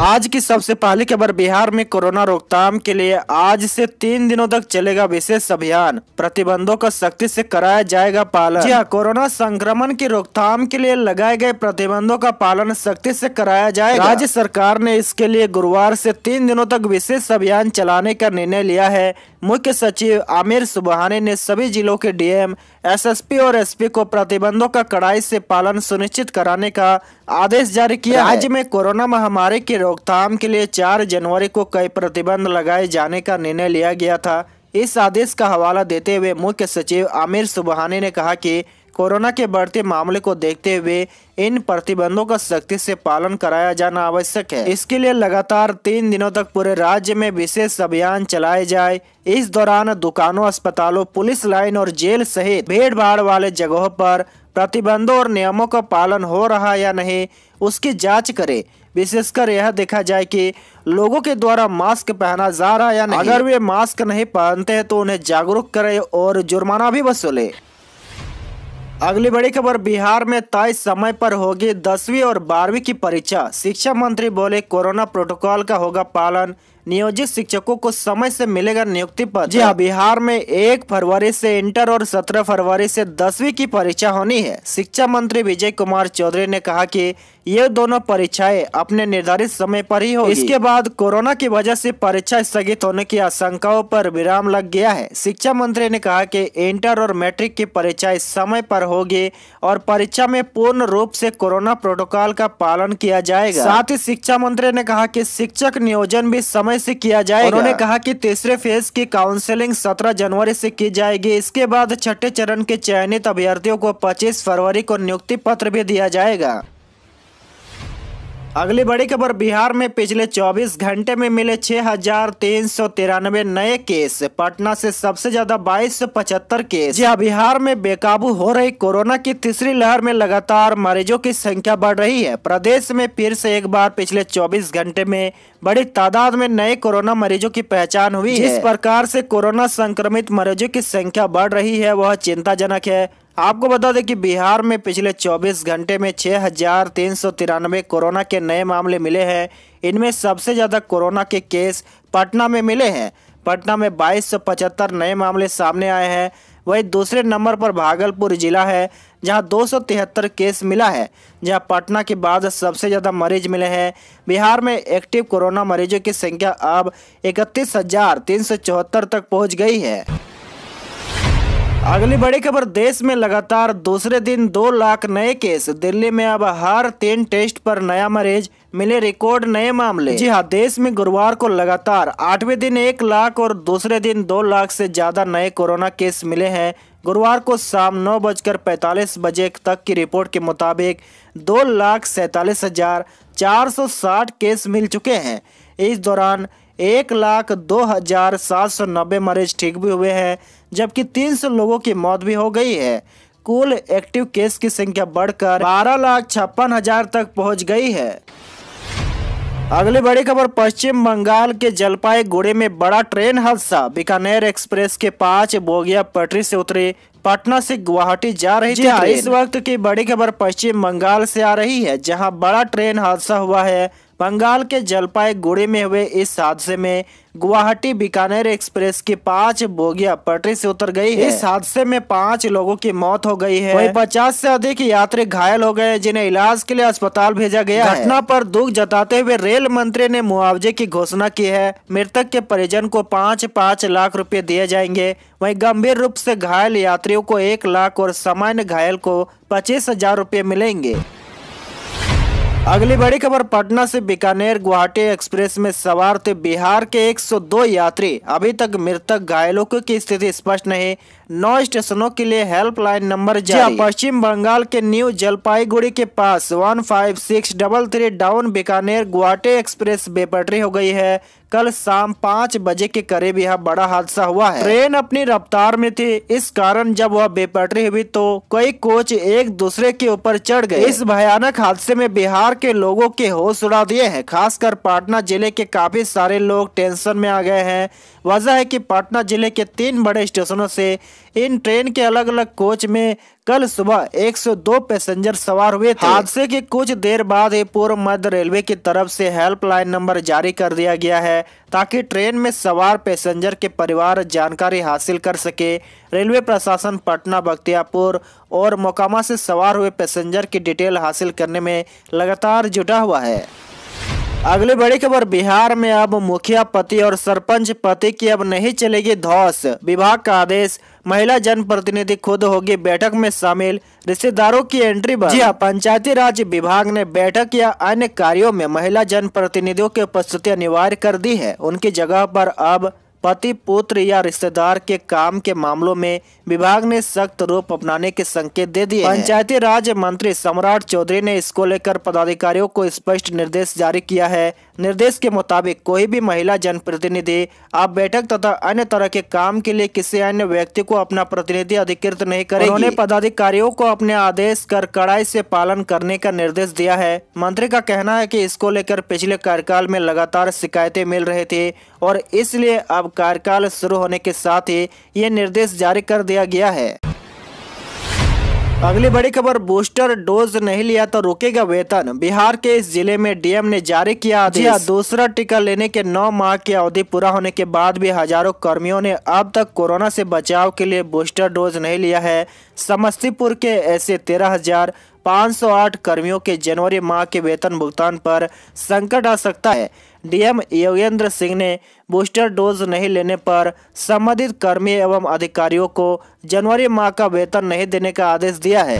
आज की सबसे पहली खबर बिहार में कोरोना रोकथाम के लिए आज से तीन दिनों तक चलेगा विशेष अभियान प्रतिबंधों का सख्ती से कराया जाएगा पालन जी हाँ, कोरोना संक्रमण की रोकथाम के लिए लगाए गए प्रतिबंधों का पालन सख्ती से कराया जाएगा राज्य सरकार ने इसके लिए गुरुवार से तीन दिनों तक विशेष अभियान चलाने का निर्णय लिया है मुख्य सचिव आमिर सुबहानी ने सभी जिलों के डीएम एसएसपी और एसपी को प्रतिबंधों का कड़ाई से पालन सुनिश्चित कराने का आदेश जारी किया राज्य में कोरोना महामारी की रोकथाम के लिए 4 जनवरी को कई प्रतिबंध लगाए जाने का निर्णय लिया गया था इस आदेश का हवाला देते हुए मुख्य सचिव आमिर सुबहानी ने कहा कि कोरोना के बढ़ते मामले को देखते हुए इन प्रतिबंधों का सख्ती से पालन कराया जाना आवश्यक है इसके लिए लगातार तीन दिनों तक पूरे राज्य में विशेष अभियान चलाए जाए इस दौरान दुकानों अस्पतालों पुलिस लाइन और जेल सहित भीड़ भाड़ वाले जगहों पर प्रतिबंधों और नियमों का पालन हो रहा या नहीं उसकी जांच करें विशेषकर यह देखा जाए कि लोगों के द्वारा मास्क पहना जा रहा या नहीं अगर वे मास्क नहीं पहनते हैं तो उन्हें जागरूक करें और जुर्माना भी वसूले अगली बड़ी खबर बिहार में तय समय पर होगी दसवीं और बारहवीं की परीक्षा शिक्षा मंत्री बोले कोरोना प्रोटोकॉल का होगा पालन नियोजित शिक्षकों को समय से मिलेगा नियुक्ति पत्र जी हाँ बिहार में एक फरवरी से इंटर और सत्रह फरवरी से दसवीं की परीक्षा होनी है शिक्षा मंत्री विजय कुमार चौधरी ने कहा कि ये दोनों परीक्षाएं अपने निर्धारित समय पर ही हो इसके बाद कोरोना की वजह से परीक्षा स्थगित होने की आशंकाओं पर विराम लग गया है शिक्षा मंत्री ने कहा कि इंटर और मैट्रिक की परीक्षाएं समय पर होगी और परीक्षा में पूर्ण रूप से कोरोना प्रोटोकॉल का पालन किया जाएगा साथ ही शिक्षा मंत्री ने कहा की शिक्षक नियोजन भी समय ऐसी किया जाएगा उन्होंने कहा की तीसरे फेज की काउंसिलिंग सत्रह जनवरी ऐसी की जाएगी इसके बाद छठे चरण के चयनित अभ्यर्थियों को पच्चीस फरवरी को नियुक्ति पत्र भी दिया जाएगा अगली बड़ी खबर बिहार में पिछले 24 घंटे में मिले छह नए केस पटना से सबसे ज्यादा बाईस केस यह बिहार में बेकाबू हो रही कोरोना की तीसरी लहर में लगातार मरीजों की संख्या बढ़ रही है प्रदेश में फिर से एक बार पिछले 24 घंटे में बड़ी तादाद में नए कोरोना मरीजों की पहचान हुई जिस प्रकार से कोरोना संक्रमित मरीजों की संख्या बढ़ रही है वह चिंताजनक है आपको बता दें कि बिहार में पिछले 24 घंटे में छः कोरोना के नए मामले मिले हैं इनमें सबसे ज़्यादा कोरोना के केस पटना में मिले हैं पटना में बाईस नए मामले सामने आए हैं वहीं दूसरे नंबर पर भागलपुर जिला है जहां 273 केस मिला है जहां पटना के बाद सबसे ज़्यादा मरीज मिले हैं बिहार में एक्टिव कोरोना मरीजों की संख्या अब इकतीस तक पहुँच गई है अगली बड़ी खबर देश में लगातार दूसरे दिन दो लाख नए केस दिल्ली में अब हर तीन टेस्ट पर नया मरीज मिले रिकॉर्ड नए मामले जी हाँ देश में गुरुवार को लगातार आठवें दिन एक लाख और दूसरे दिन दो लाख से ज्यादा नए कोरोना केस मिले हैं गुरुवार को शाम नौ बजकर पैंतालीस बजे तक की रिपोर्ट के मुताबिक दो लाख सैतालीस हजार चार सौ साठ केस मिल चुके हैं इस दौरान एक लाख दो हजार सात सौ नब्बे मरीज ठीक भी हुए हैं जबकि 300 लोगों की मौत भी हो गई है कुल एक्टिव केस की संख्या बढ़कर बारह लाख छप्पन हजार तक पहुंच गई है अगली बड़ी खबर पश्चिम बंगाल के जलपाईगुड़ी में बड़ा ट्रेन हादसा बीकानेर एक्सप्रेस के पांच बोगिया पटरी से उतरे पटना से गुवाहाटी जा रही जी हाँ, इस वक्त की बड़ी खबर पश्चिम बंगाल से आ रही है जहां बड़ा ट्रेन हादसा हुआ है बंगाल के जलपाईगुड़ी में हुए इस हादसे में गुवाहाटी बीकानेर एक्सप्रेस की पांच बोगियां पटरी से उतर गई है इस हादसे में पांच लोगों की मौत हो गई है वहीं पचास से अधिक यात्री घायल हो गए जिन्हें इलाज के लिए अस्पताल भेजा गया घटना पर दुख जताते हुए रेल मंत्री ने मुआवजे की घोषणा की है मृतक के परिजन को पाँच पाँच लाख रूपए दिए जाएंगे वही गंभीर रूप से घायल यात्रियों को एक लाख और सामान्य घायल को पच्चीस हजार रूपए मिलेंगे अगली बड़ी खबर पटना से बीकानेर गुवाहाटी एक्सप्रेस में सवार थे बिहार के 102 यात्री अभी तक मृतक घायलों की स्थिति स्पष्ट नहीं नौ स्टेशनों के लिए हेल्पलाइन नंबर जारी हाँ, पश्चिम बंगाल के न्यू जलपाईगुड़ी के पास one five six double three down Bikaner Guwahati express बेपटरी हो गई है कल शाम पाँच बजे के करीब यह बड़ा हादसा हुआ है ट्रेन अपनी रफ्तार में थी इस कारण जब वह बेपटरी हुई तो कई कोच एक दूसरे के ऊपर चढ़ गए इस भयानक हादसे में बिहार के लोगों के होश उड़ा दिए हैं खासकर पाटना जिले के काफी सारे लोग टेंशन में आ गए हैं वजह है कि पटना जिले के तीन बड़े स्टेशनों से इन ट्रेन के अलग अलग कोच में कल सुबह 102 पैसेंजर सवार हुए थे हादसे के कुछ देर बाद ही पूर्व मध्य रेलवे की तरफ से हेल्पलाइन नंबर जारी कर दिया गया है ताकि ट्रेन में सवार पैसेंजर के परिवार जानकारी हासिल कर सके रेलवे प्रशासन पटना बख्तियारपुर और मोकामा से सवार हुए पैसेंजर की डिटेल हासिल करने में लगातार जुटा हुआ है अगली बड़ी खबर बिहार में अब मुखिया पति और सरपंच पति की अब नहीं चलेगी धौस विभाग का आदेश महिला जन प्रतिनिधि खुद होगी बैठक में शामिल रिश्तेदारों की एंट्री पर हाँ, पंचायती राज विभाग ने बैठक या अन्य कार्यों में महिला जन प्रतिनिधियों की उपस्थिति अनिवार्य कर दी है उनकी जगह पर अब पति पुत्र या रिश्तेदार के काम के मामलों में विभाग ने सख्त रूप अपनाने के संकेत दे दिए पंचायती राज मंत्री सम्राट चौधरी ने इसको लेकर पदाधिकारियों को स्पष्ट निर्देश जारी किया है निर्देश के मुताबिक कोई भी महिला जनप्रतिनिधि अब बैठक तथा अन्य तरह के काम के लिए किसी अन्य व्यक्ति को अपना प्रतिनिधि अधिकृत नहीं करे उन्होंने पदाधिकारियों को अपने आदेश कर कड़ाई से पालन करने का निर्देश दिया है मंत्री का कहना है की इसको लेकर पिछले कार्यकाल में लगातार शिकायतें मिल रही थी और इसलिए अब कार्यकाल शुरू होने के साथ ही ये निर्देश जारी कर दिया गया है अगली बड़ी खबर बूस्टर डोज नहीं लिया तो रुकेगा वेतन बिहार के इस जिले में डीएम ने जारी किया आदेश हाँ, दूसरा टीका लेने के नौ माह की अवधि पूरा होने के बाद भी हजारों कर्मियों ने अब तक कोरोना से बचाव के लिए बूस्टर डोज नहीं लिया है समस्तीपुर के ऐसे तेरह हजार कर्मियों के जनवरी माह के वेतन भुगतान पर संकट आ सकता है डीएम योगेंद्र सिंह ने बूस्टर डोज नहीं लेने पर संबंधित कर्मी एवं अधिकारियों को जनवरी माह का वेतन नहीं देने का आदेश दिया है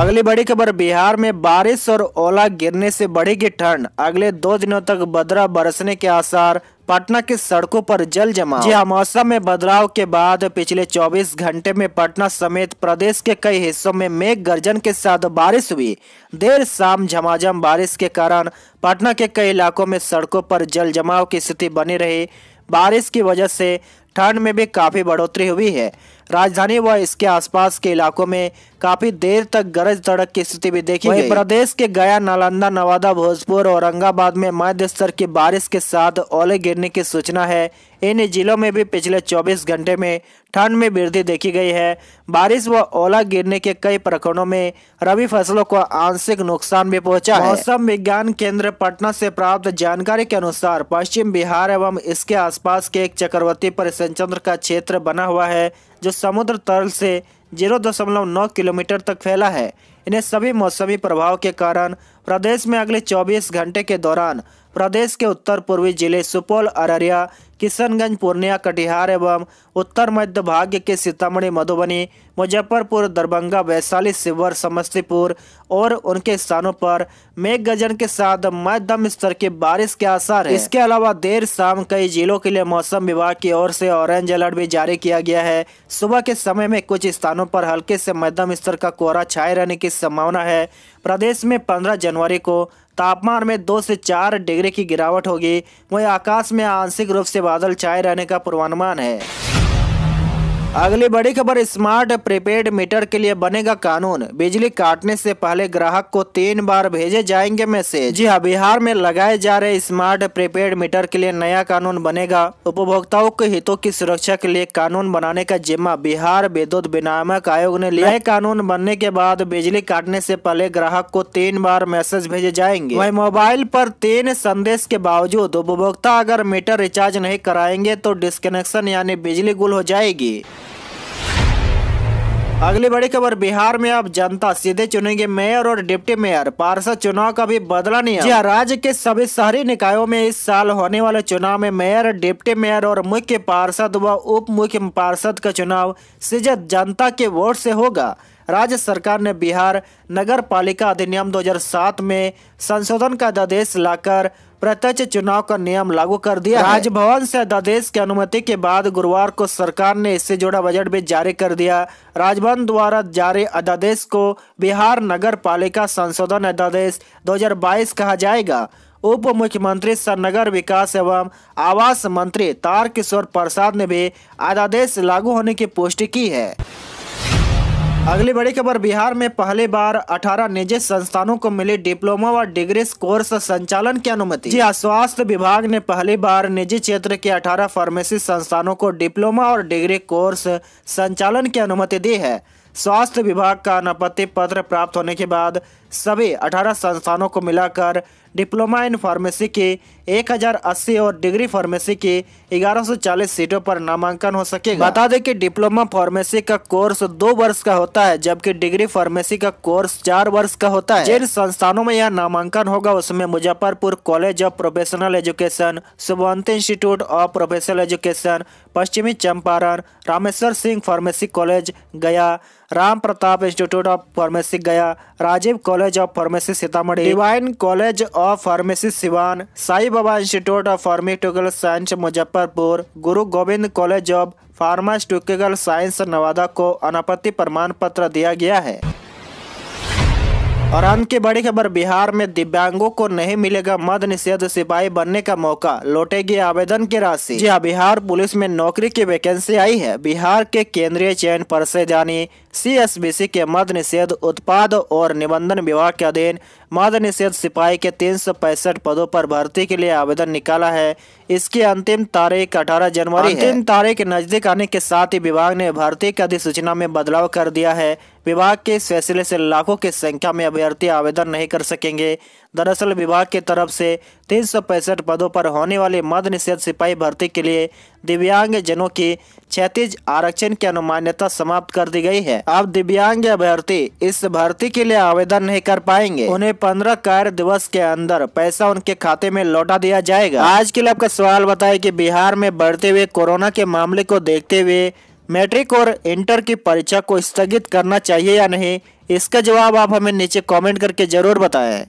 अगली बड़ी खबर बिहार में बारिश और ओला गिरने से बढ़ेगी ठंड अगले दो दिनों तक बदरा बरसने के आसार पटना के सड़कों पर जल जमा जी हाँ, मौसम में बदलाव के बाद पिछले 24 घंटे में पटना समेत प्रदेश के कई हिस्सों में मेघ गर्जन के साथ बारिश हुई देर शाम झमाझम बारिश के कारण पटना के कई इलाकों में सड़कों पर जल जमाव की स्थिति बनी रही बारिश की वजह से ठंड में भी काफी बढ़ोतरी हुई है राजधानी व इसके आसपास के इलाकों में काफी देर तक गरज तड़क की स्थिति भी देखी गई प्रदेश के गया नालंदा नवादा भोजपुर औरंगाबाद में मध्य स्तर की बारिश के साथ ओले गिरने की सूचना है इन जिलों में भी पिछले 24 घंटे में ठंड में वृद्धि देखी गई है बारिश व ओला गिरने के कई प्रकरणों में रबी फसलों को आंशिक नुकसान भी पहुंचा है मौसम विज्ञान केंद्र पटना से प्राप्त जानकारी के अनुसार पश्चिम बिहार एवं इसके आसपास के एक चक्रवर्ती परिसंचंद्र का क्षेत्र बना हुआ है जो समुद्र तल से 0.9 किलोमीटर तक फैला है इन्हें सभी मौसमी प्रभाव के कारण प्रदेश में अगले 24 घंटे के दौरान प्रदेश के उत्तर पूर्वी जिले सुपौल अररिया किशनगंज पूर्णिया कटिहार एवं उत्तर मध्य भाग्य के सीतामढ़ी मधुबनी मुजफ्फरपुर दरभंगा वैशाली शिवहर समस्तीपुर और उनके स्थानों पर मेघ गजन के साथ मध्यम स्तर की बारिश के आसार है इसके अलावा देर शाम कई जिलों के लिए मौसम विभाग की ओर से ऑरेंज अलर्ट भी जारी किया गया है सुबह के समय में कुछ स्थानों पर हल्के से मध्यम स्तर का कोहरा छाए रहने की संभावना है प्रदेश में पंद्रह जनवरी को तापमान में दो से चार डिग्री की गिरावट होगी वहीं आकाश में आंशिक रूप से बादल छाए रहने का पूर्वानुमान है अगली बड़ी खबर स्मार्ट प्रीपेड मीटर के लिए बनेगा कानून बिजली काटने से पहले ग्राहक को तीन बार भेजे जाएंगे मैसेज जी हाँ बिहार में लगाए जा रहे स्मार्ट प्रीपेड मीटर के लिए नया कानून बनेगा उपभोक्ताओं के हितों की सुरक्षा के लिए कानून बनाने का जिम्मा बिहार विद्युत विनियामक आयोग ने लिया कानून बनने के बाद बिजली काटने से पहले ग्राहक को तीन बार मैसेज भेजे जाएंगे वही मोबाइल पर तीन संदेश के बावजूद उपभोक्ता अगर मीटर रिचार्ज नहीं कराएंगे तो डिस्कनेक्शन यानी बिजली गुल हो जाएगी अगली बड़ी खबर बिहार में अब जनता सीधे चुनेंगे मेयर और डिप्टी मेयर पार्षद चुनाव का भी बदला नहीं है हाँ, राज्य के सभी शहरी निकायों में इस साल होने वाले चुनाव में मेयर डिप्टी मेयर और मुख्य पार्षद व उप मुख्य पार्षद का चुनाव सीधे जनता के वोट से होगा राज्य सरकार ने बिहार नगर पालिका अधिनियम 2007 में संशोधन का अध्यादेश लाकर प्रत्यक्ष चुनाव का नियम लागू कर दिया राजभवन से अध्यादेश की अनुमति के बाद गुरुवार को सरकार ने इससे जुड़ा बजट भी जारी कर दिया राजभवन द्वारा जारी अध्यादेश को बिहार नगर पालिका संशोधन अध्यादेश 2022 कहा जाएगा उप मुख्यमंत्री सरनगर विकास एवं आवास मंत्री तारकिशोर प्रसाद ने भी अध्यादेश लागू होने की पुष्टि की है अगली बड़ी खबर बिहार में पहली बार 18 निजी संस्थानों को मिली डिप्लोमा व डिग्री कोर्स संचालन की अनुमति जी हाँ, स्वास्थ्य विभाग ने पहली बार निजी क्षेत्र के 18 फार्मेसी संस्थानों को डिप्लोमा और डिग्री कोर्स संचालन की अनुमति दी है स्वास्थ्य विभाग का अनापत्ति पत्र प्राप्त होने के बाद सभी 18 संस्थानों को मिलाकर डिप्लोमा इन फार्मेसी के 1080 और डिग्री फार्मेसी के 1140 सीटों पर नामांकन हो सकेगा बता दें कि डिप्लोमा फार्मेसी का कोर्स दो वर्ष का होता है जबकि डिग्री फार्मेसी का कोर्स चार वर्ष का होता है जिन संस्थानों में यह नामांकन होगा उसमें Muzaffarpur college of professional education Subant institute of professional education पश्चिमी Champaran Rameshwar Singh pharmacy college Gaya Ram Pratap institute of pharmacy Gaya Rajiv college of pharmacy Sitamarhi divine college of pharmacy Siwan Sai Baba institute of pharmaceutical science Muzaffarpur Guru Gobind college of pharmaceutical science Nawada को अनापत्ति प्रमाण पत्र दिया गया है और अंत की बड़ी खबर बिहार में दिव्यांगों को नहीं मिलेगा मद निषेध सिपाही बनने का मौका लौटेगी आवेदन की राशि जी हाँ बिहार पुलिस में नौकरी की वैकेंसी आई है बिहार के केंद्रीय चयन परिषद यानी सी के मद निषेध उत्पाद और निबंधन विभाग के अधीन मद निषेध सिपाही के तीन पदों पर भर्ती के लिए आवेदन निकाला है इसकी अंतिम तारीख अठारह जनवरी अंतिम तारीख नजदीक आने के साथ ही विभाग ने भर्ती की अधिसूचना में बदलाव कर दिया है विभाग के इस फैसले से लाखों की संख्या में अभ्यर्थी आवेदन नहीं कर सकेंगे दरअसल विभाग की तरफ से तीन पदों पर होने वाले मद निषेध सिपाही भर्ती के लिए दिव्यांग जनों की क्षैतिज आरक्षण की अनुमान्यता समाप्त कर दी गई है अब दिव्यांग अभ्यर्थी इस भर्ती के लिए आवेदन नहीं कर पाएंगे उन्हें पंद्रह कार्य दिवस के अंदर पैसा उनके खाते में लौटा दिया जाएगा आज के लिए आपका सवाल बताए की बिहार में बढ़ते हुए कोरोना के मामले को देखते हुए मैट्रिक और इंटर की परीक्षा को स्थगित करना चाहिए या नहीं इसका जवाब आप हमें नीचे कमेंट करके ज़रूर बताएं